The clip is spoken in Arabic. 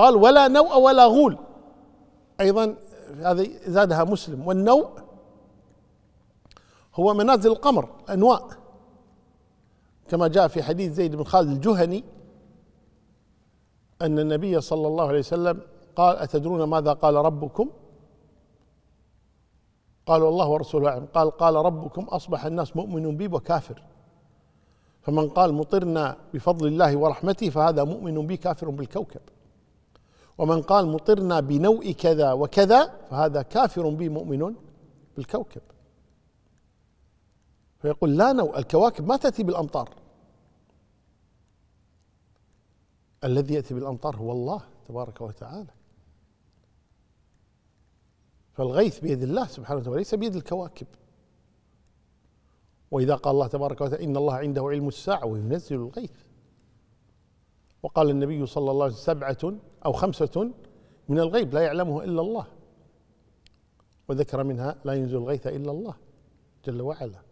قال ولا نوء ولا غول أيضا هذه زادها مسلم والنوء هو منازل القمر انواء كما جاء في حديث زيد بن خالد الجهني أن النبي صلى الله عليه وسلم قال أتدرون ماذا قال ربكم قالوا الله ورسوله أعلم قال قال ربكم أصبح الناس مؤمن بي وكافر فمن قال مطرنا بفضل الله ورحمته فهذا مؤمن بي كافر بالكوكب ومن قال مطرنا بنوء كذا وكذا فهذا كافر بي مؤمن بالكوكب فيقول لا نوء الكواكب ما تأتي بالأمطار الذي يأتي بالأمطار هو الله تبارك وتعالى فالغيث بيد الله سبحانه وتعالى ليس بيد الكواكب وإذا قال الله تبارك وتعالى إن الله عنده علم الساعة وينزل الغيث وقال النبي صلى الله عليه وسلم سبعة أو خمسة من الغيب لا يعلمه إلا الله وذكر منها لا ينزل الغيث إلا الله جل وعلا